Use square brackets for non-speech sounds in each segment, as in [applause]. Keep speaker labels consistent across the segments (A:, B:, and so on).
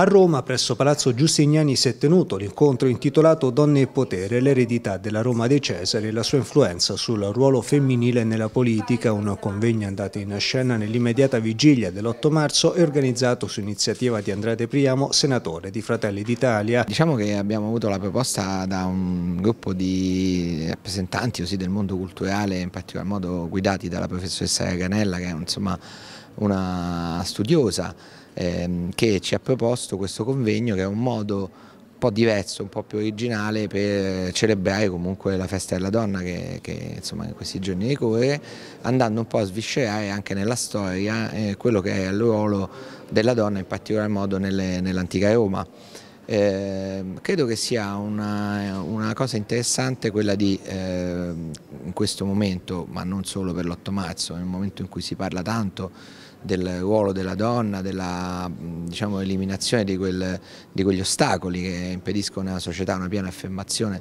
A: A Roma, presso Palazzo Giustiniani, si è tenuto l'incontro intitolato Donne e potere, l'eredità della Roma dei Cesari e la sua influenza sul ruolo femminile nella politica, un convegno andato in scena nell'immediata vigilia dell'8 marzo e organizzato su iniziativa di Andrea De Priamo, senatore di Fratelli d'Italia. Diciamo che abbiamo avuto la proposta da un
B: gruppo di rappresentanti del mondo culturale, in particolar modo guidati dalla professoressa Canella, che è insomma una studiosa ehm, che ci ha proposto questo convegno che è un modo un po' diverso, un po' più originale per celebrare comunque la festa della donna che, che insomma, in questi giorni ricorre, andando un po' a sviscerare anche nella storia eh, quello che è il ruolo della donna in particolar modo nell'antica nell Roma. Eh, credo che sia una, una, cosa interessante quella di, eh, in questo momento, ma non solo per l'8 marzo, nel momento in cui si parla tanto del ruolo della donna, della diciamo, eliminazione di, di quegli ostacoli che impediscono alla società una piena affermazione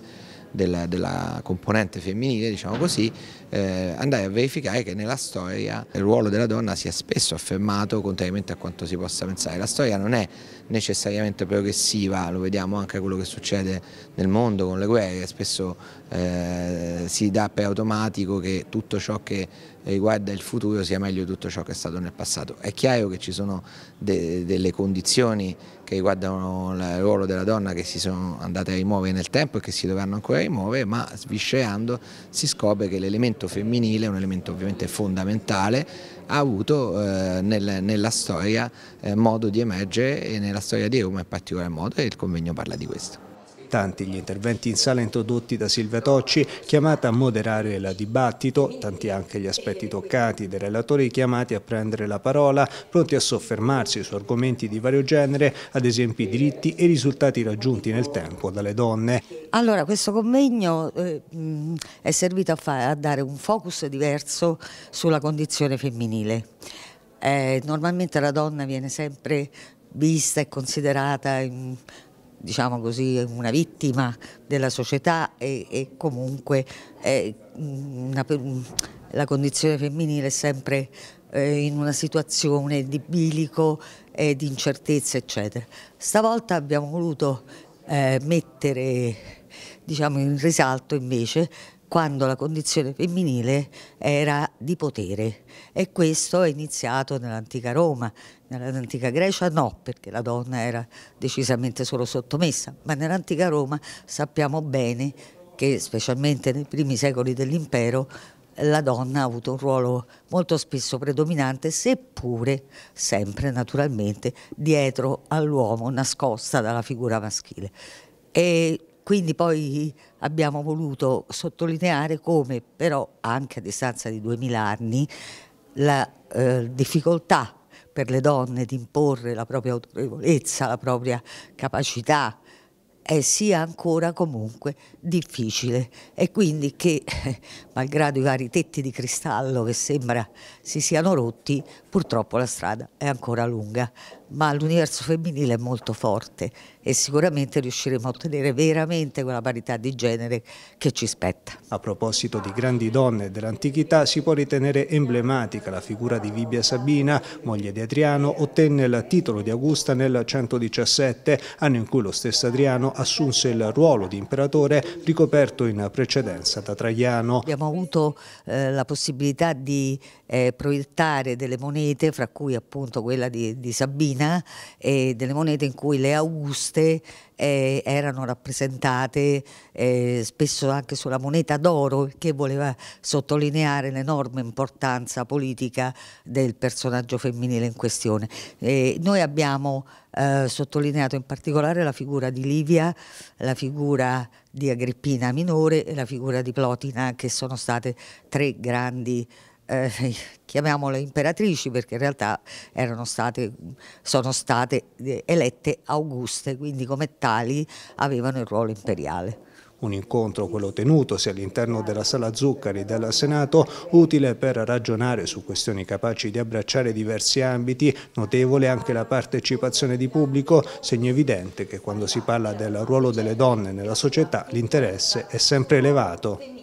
B: della, della componente femminile, diciamo così, eh, andai a verificare che nella storia il ruolo della donna si è spesso affermato contrariamente a quanto si possa pensare. La storia non è necessariamente progressiva, lo vediamo anche quello che succede nel mondo con le guerre, spesso eh, si dà per automatico che tutto ciò che riguarda il futuro sia meglio di tutto ciò che è stato nel passato. È chiaro che ci sono de delle condizioni che riguardano il ruolo della donna che si sono andate a rimuovere nel tempo e che si dovranno ancora rimuovere, ma sviscerando si scopre che l'elemento femminile, un elemento ovviamente fondamentale, ha avuto eh, nel, nella storia eh, modo di emergere e nella
A: storia di Roma in particolar modo e il convegno parla di questo tanti gli interventi in sala introdotti da Silvia Tocci, chiamata a moderare il dibattito, tanti anche gli aspetti toccati dei relatori chiamati a prendere la parola, pronti a soffermarsi su argomenti di vario genere, ad esempio i diritti e i risultati raggiunti nel tempo dalle donne.
C: Allora, questo convegno eh, è servito a, fare, a dare un focus diverso sulla condizione femminile. Eh, normalmente la donna viene sempre vista e considerata in diciamo così, una vittima della società e, e comunque eh, una, la condizione femminile è sempre eh, in una situazione di bilico, e di incertezza, eccetera. Stavolta abbiamo voluto eh, mettere diciamo, in risalto invece quando la condizione femminile era di potere e questo è iniziato nell'antica Roma, nell'antica Grecia no, perché la donna era decisamente solo sottomessa, ma nell'antica Roma sappiamo bene che specialmente nei primi secoli dell'impero la donna ha avuto un ruolo molto spesso predominante, seppure sempre naturalmente dietro all'uomo, nascosta dalla figura maschile. E quindi poi abbiamo voluto sottolineare come però anche a distanza di 2000 anni la eh, difficoltà per le donne di imporre la propria autorevolezza, la propria capacità, è eh, sia ancora comunque difficile e quindi che, [laughs] malgrado i vari tetti di cristallo che sembra si siano rotti, purtroppo la strada è ancora lunga ma l'universo femminile è molto forte e sicuramente riusciremo a ottenere veramente quella parità di genere che ci spetta. A proposito di grandi donne dell'antichità, si può ritenere emblematica
A: la figura di Vibia Sabina, moglie di Adriano, ottenne il titolo di Augusta nel 117, anno in cui lo stesso Adriano assunse il ruolo di imperatore ricoperto
C: in precedenza da Traiano. Abbiamo avuto eh, la possibilità di eh, proiettare delle monete, fra cui appunto quella di, di Sabina, latina e delle monete in cui le Auguste eh, erano rappresentate eh, spesso anche sulla moneta d'oro che voleva sottolineare l'enorme importanza politica del personaggio femminile in questione. Eh, noi abbiamo eh, sottolineato in particolare la figura di Livia, la figura di Agrippina minore e la figura di Plotina che sono state tre grandi eh, chiamiamole imperatrici perché in realtà state, sono state eh, elette auguste, quindi come tali avevano il ruolo imperiale. Un incontro,
A: quello tenutosi all'interno della Sala Zuccari del Senato, utile per ragionare su questioni capaci di abbracciare diversi ambiti, notevole anche la partecipazione di pubblico, segno evidente che quando si parla del ruolo delle donne nella società l'interesse è sempre elevato.